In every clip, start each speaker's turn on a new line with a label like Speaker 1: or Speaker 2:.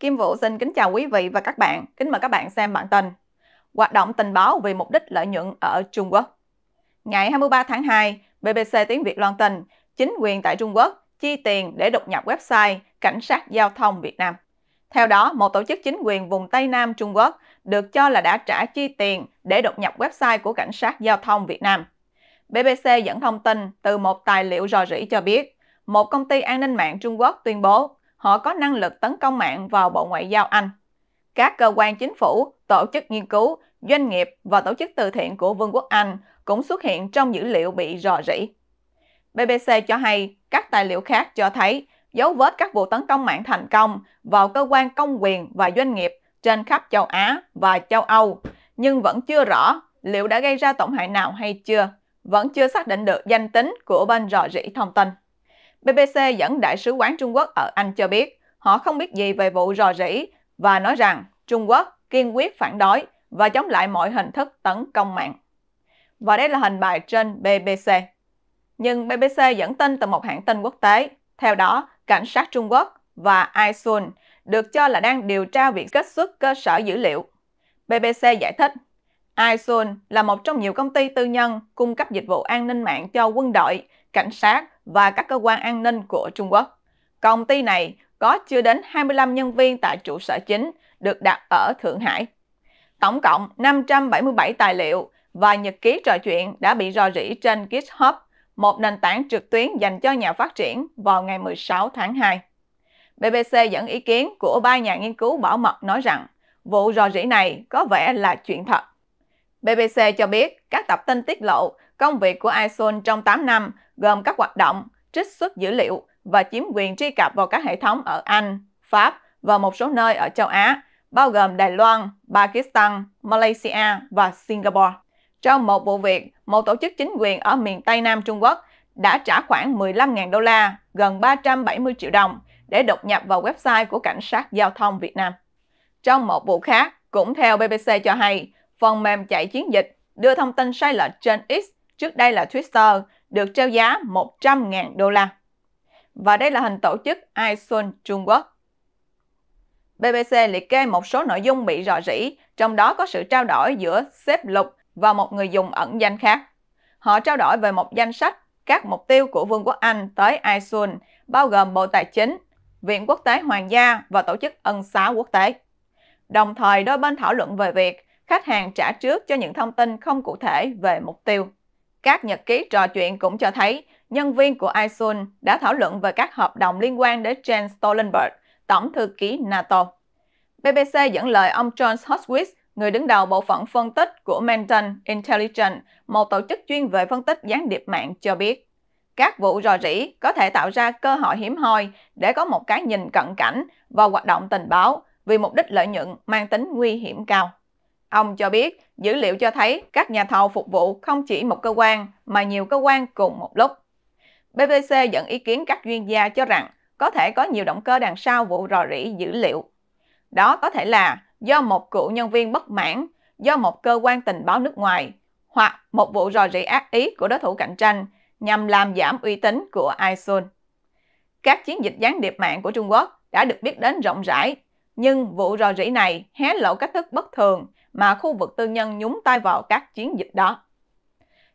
Speaker 1: Kim Vũ xin kính chào quý vị và các bạn. Kính mời các bạn xem bản tin. Hoạt động tình báo vì mục đích lợi nhuận ở Trung Quốc. Ngày 23 tháng 2, BBC tiếng Việt loan tin, chính quyền tại Trung Quốc chi tiền để đột nhập website Cảnh sát Giao thông Việt Nam. Theo đó, một tổ chức chính quyền vùng Tây Nam Trung Quốc được cho là đã trả chi tiền để đột nhập website của Cảnh sát Giao thông Việt Nam. BBC dẫn thông tin từ một tài liệu rò rỉ cho biết, một công ty an ninh mạng Trung Quốc tuyên bố họ có năng lực tấn công mạng vào Bộ Ngoại giao Anh. Các cơ quan chính phủ, tổ chức nghiên cứu, doanh nghiệp và tổ chức từ thiện của Vương quốc Anh cũng xuất hiện trong dữ liệu bị rò rỉ. BBC cho hay các tài liệu khác cho thấy dấu vết các vụ tấn công mạng thành công vào cơ quan công quyền và doanh nghiệp trên khắp châu Á và châu Âu, nhưng vẫn chưa rõ liệu đã gây ra tổn hại nào hay chưa, vẫn chưa xác định được danh tính của bên rò rỉ thông tin. BBC dẫn Đại sứ quán Trung Quốc ở Anh cho biết họ không biết gì về vụ rò rỉ và nói rằng Trung Quốc kiên quyết phản đối và chống lại mọi hình thức tấn công mạng. Và đây là hình bài trên BBC. Nhưng BBC dẫn tin từ một hãng tin quốc tế. Theo đó, cảnh sát Trung Quốc và iSun được cho là đang điều tra việc kết xuất cơ sở dữ liệu. BBC giải thích, iSun là một trong nhiều công ty tư nhân cung cấp dịch vụ an ninh mạng cho quân đội, cảnh sát và các cơ quan an ninh của Trung Quốc. Công ty này có chưa đến 25 nhân viên tại trụ sở chính được đặt ở Thượng Hải. Tổng cộng 577 tài liệu và nhật ký trò chuyện đã bị rò rỉ trên GitHub, một nền tảng trực tuyến dành cho nhà phát triển vào ngày 16 tháng 2. BBC dẫn ý kiến của ba nhà nghiên cứu bảo mật nói rằng vụ rò rỉ này có vẻ là chuyện thật. BBC cho biết các tập tin tiết lộ công việc của ISOL trong 8 năm gồm các hoạt động, trích xuất dữ liệu và chiếm quyền truy cập vào các hệ thống ở Anh, Pháp và một số nơi ở châu Á, bao gồm Đài Loan, Pakistan, Malaysia và Singapore. Trong một vụ việc, một tổ chức chính quyền ở miền Tây Nam Trung Quốc đã trả khoảng 15.000 đô la, gần 370 triệu đồng, để đột nhập vào website của Cảnh sát Giao thông Việt Nam. Trong một vụ khác, cũng theo BBC cho hay, phần mềm chạy chiến dịch đưa thông tin sai lệch trên X, trước đây là Twitter, được trao giá 100.000 đô la. Và đây là hình tổ chức iSun Trung Quốc. BBC liệt kê một số nội dung bị rò rỉ, trong đó có sự trao đổi giữa xếp lục và một người dùng ẩn danh khác. Họ trao đổi về một danh sách các mục tiêu của Vương quốc Anh tới iSun, bao gồm Bộ Tài chính, Viện Quốc tế Hoàng gia và Tổ chức Ân xá Quốc tế. Đồng thời, đôi bên thảo luận về việc khách hàng trả trước cho những thông tin không cụ thể về mục tiêu. Các nhật ký trò chuyện cũng cho thấy nhân viên của ISUN đã thảo luận về các hợp đồng liên quan đến Jens Stoltenberg, Tổng thư ký NATO. BBC dẫn lời ông John Hodgwitz, người đứng đầu bộ phận phân tích của Manton Intelligence, một tổ chức chuyên về phân tích gián điệp mạng cho biết. Các vụ rò rỉ có thể tạo ra cơ hội hiếm hoi để có một cái nhìn cận cảnh vào hoạt động tình báo vì mục đích lợi nhuận mang tính nguy hiểm cao. Ông cho biết dữ liệu cho thấy các nhà thầu phục vụ không chỉ một cơ quan mà nhiều cơ quan cùng một lúc. BBC dẫn ý kiến các chuyên gia cho rằng có thể có nhiều động cơ đằng sau vụ rò rỉ dữ liệu. Đó có thể là do một cựu nhân viên bất mãn, do một cơ quan tình báo nước ngoài, hoặc một vụ rò rỉ ác ý của đối thủ cạnh tranh nhằm làm giảm uy tín của ISUN. Các chiến dịch gián điệp mạng của Trung Quốc đã được biết đến rộng rãi, nhưng vụ rò rỉ này hé lộ cách thức bất thường mà khu vực tư nhân nhúng tay vào các chiến dịch đó.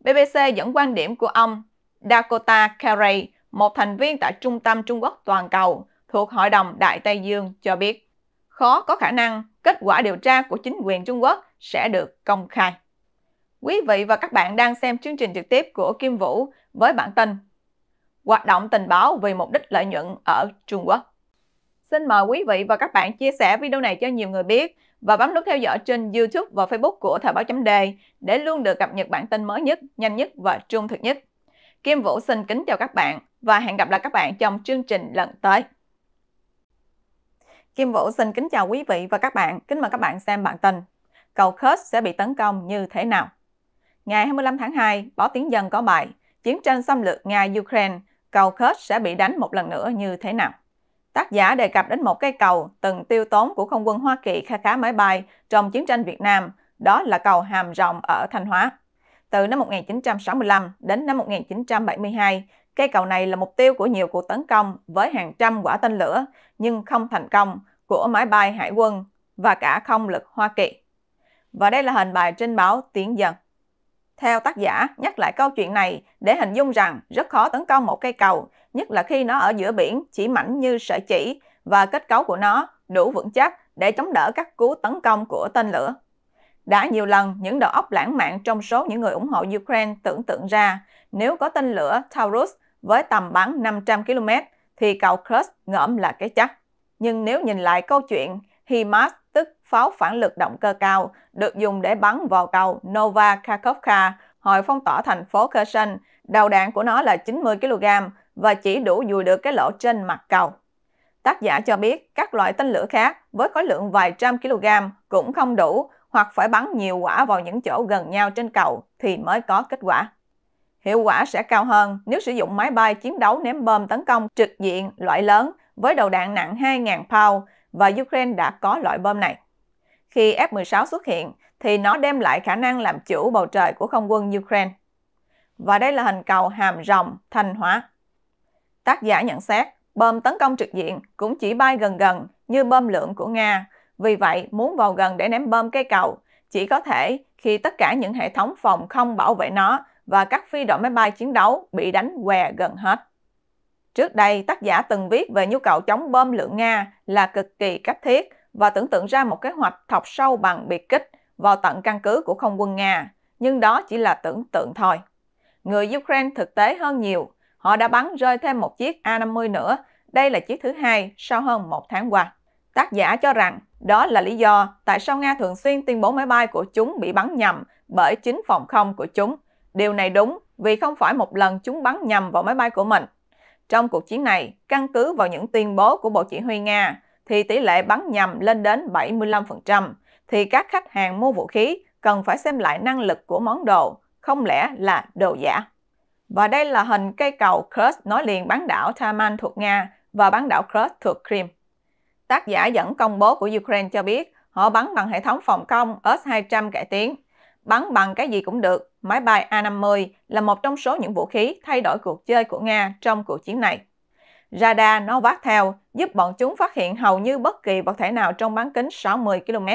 Speaker 1: BBC dẫn quan điểm của ông Dakota Carey, một thành viên tại Trung tâm Trung Quốc Toàn cầu thuộc Hội đồng Đại Tây Dương cho biết, khó có khả năng kết quả điều tra của chính quyền Trung Quốc sẽ được công khai. Quý vị và các bạn đang xem chương trình trực tiếp của Kim Vũ với bản tin Hoạt động tình báo vì mục đích lợi nhuận ở Trung Quốc. Xin mời quý vị và các bạn chia sẻ video này cho nhiều người biết và bấm nút theo dõi trên YouTube và Facebook của Thời báo chấm đề để luôn được cập nhật bản tin mới nhất, nhanh nhất và trung thực nhất. Kim Vũ xin kính chào các bạn và hẹn gặp lại các bạn trong chương trình lần tới. Kim Vũ xin kính chào quý vị và các bạn. Kính mời các bạn xem bản tin. Cầu Khớt sẽ bị tấn công như thế nào? Ngày 25 tháng 2, báo tiếng dân có bài Chiến tranh xâm lược Nga-Ukraine, cầu Khớt sẽ bị đánh một lần nữa như thế nào? Tác giả đề cập đến một cây cầu từng tiêu tốn của không quân Hoa Kỳ kha khá máy bay trong chiến tranh Việt Nam, đó là cầu Hàm Rồng ở Thanh Hóa. Từ năm 1965 đến năm 1972, cây cầu này là mục tiêu của nhiều cuộc tấn công với hàng trăm quả tên lửa nhưng không thành công của máy bay hải quân và cả không lực Hoa Kỳ. Và đây là hình bài trên báo Tiếng Dân. Theo tác giả, nhắc lại câu chuyện này để hình dung rằng rất khó tấn công một cây cầu, nhất là khi nó ở giữa biển chỉ mảnh như sợi chỉ và kết cấu của nó đủ vững chắc để chống đỡ các cú tấn công của tên lửa. Đã nhiều lần, những đầu óc lãng mạn trong số những người ủng hộ Ukraine tưởng tượng ra nếu có tên lửa Taurus với tầm bắn 500 km thì cầu Kursk ngõm là cái chắc. Nhưng nếu nhìn lại câu chuyện HIMARS tức pháo phản lực động cơ cao, được dùng để bắn vào cầu Nova Kakhovka, hồi phong tỏa thành phố Kherson. Đầu đạn của nó là 90 kg và chỉ đủ dùi được cái lỗ trên mặt cầu. Tác giả cho biết các loại tên lửa khác với khối lượng vài trăm kg cũng không đủ hoặc phải bắn nhiều quả vào những chỗ gần nhau trên cầu thì mới có kết quả. Hiệu quả sẽ cao hơn nếu sử dụng máy bay chiến đấu ném bom tấn công trực diện loại lớn với đầu đạn nặng 2.000 pound và Ukraine đã có loại bom này. Khi F-16 xuất hiện, thì nó đem lại khả năng làm chủ bầu trời của không quân Ukraine. Và đây là hình cầu hàm rồng Thanh Hóa. Tác giả nhận xét, bom tấn công trực diện cũng chỉ bay gần gần như bom lượng của Nga. Vì vậy, muốn vào gần để ném bom cây cầu, chỉ có thể khi tất cả những hệ thống phòng không bảo vệ nó và các phi đội máy bay chiến đấu bị đánh què gần hết. Trước đây, tác giả từng viết về nhu cầu chống bom lượng Nga là cực kỳ cấp thiết và tưởng tượng ra một kế hoạch thọc sâu bằng biệt kích vào tận căn cứ của không quân Nga, nhưng đó chỉ là tưởng tượng thôi. Người Ukraine thực tế hơn nhiều, họ đã bắn rơi thêm một chiếc A-50 nữa, đây là chiếc thứ hai sau hơn một tháng qua. Tác giả cho rằng đó là lý do tại sao Nga thường xuyên tuyên bố máy bay của chúng bị bắn nhầm bởi chính phòng không của chúng. Điều này đúng vì không phải một lần chúng bắn nhầm vào máy bay của mình, trong cuộc chiến này, căn cứ vào những tuyên bố của Bộ Chỉ huy Nga, thì tỷ lệ bắn nhầm lên đến 75%, thì các khách hàng mua vũ khí cần phải xem lại năng lực của món đồ, không lẽ là đồ giả. Và đây là hình cây cầu Kursk nói liền bán đảo Taman thuộc Nga và bán đảo Kursk thuộc Crimea. Tác giả dẫn công bố của Ukraine cho biết họ bắn bằng hệ thống phòng không S-200 cải tiến. Bắn bằng cái gì cũng được, Máy bay A-50 là một trong số những vũ khí thay đổi cuộc chơi của Nga trong cuộc chiến này. Radar nó vác theo giúp bọn chúng phát hiện hầu như bất kỳ vật thể nào trong bán kính 60 km.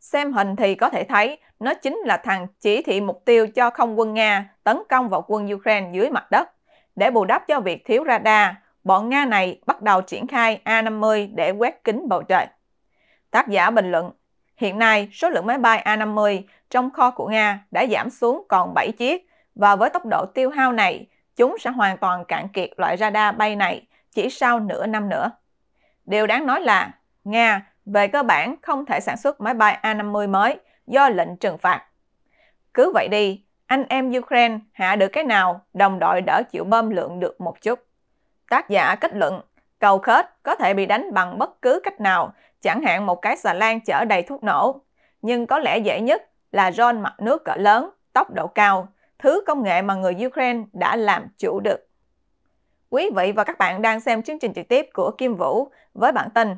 Speaker 1: Xem hình thì có thể thấy nó chính là thằng chỉ thị mục tiêu cho không quân Nga tấn công vào quân Ukraine dưới mặt đất. Để bù đắp cho việc thiếu radar, bọn Nga này bắt đầu triển khai A-50 để quét kính bầu trời. Tác giả bình luận, Hiện nay, số lượng máy bay A-50 trong kho của Nga đã giảm xuống còn 7 chiếc và với tốc độ tiêu hao này, chúng sẽ hoàn toàn cạn kiệt loại radar bay này chỉ sau nửa năm nữa. Điều đáng nói là Nga về cơ bản không thể sản xuất máy bay A-50 mới do lệnh trừng phạt. Cứ vậy đi, anh em Ukraine hạ được cái nào, đồng đội đỡ chịu bơm lượng được một chút. Tác giả kết luận, cầu khết có thể bị đánh bằng bất cứ cách nào chẳng hạn một cái xà lan chở đầy thuốc nổ. Nhưng có lẽ dễ nhất là drone mặt nước cỡ lớn, tốc độ cao, thứ công nghệ mà người Ukraine đã làm chủ được. Quý vị và các bạn đang xem chương trình trực tiếp của Kim Vũ với bản tin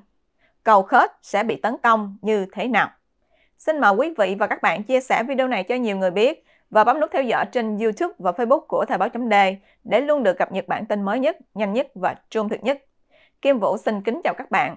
Speaker 1: Cầu khớt sẽ bị tấn công như thế nào? Xin mời quý vị và các bạn chia sẻ video này cho nhiều người biết và bấm nút theo dõi trên YouTube và Facebook của Thời báo chấm đề để luôn được cập nhật bản tin mới nhất, nhanh nhất và trung thực nhất. Kim Vũ xin kính chào các bạn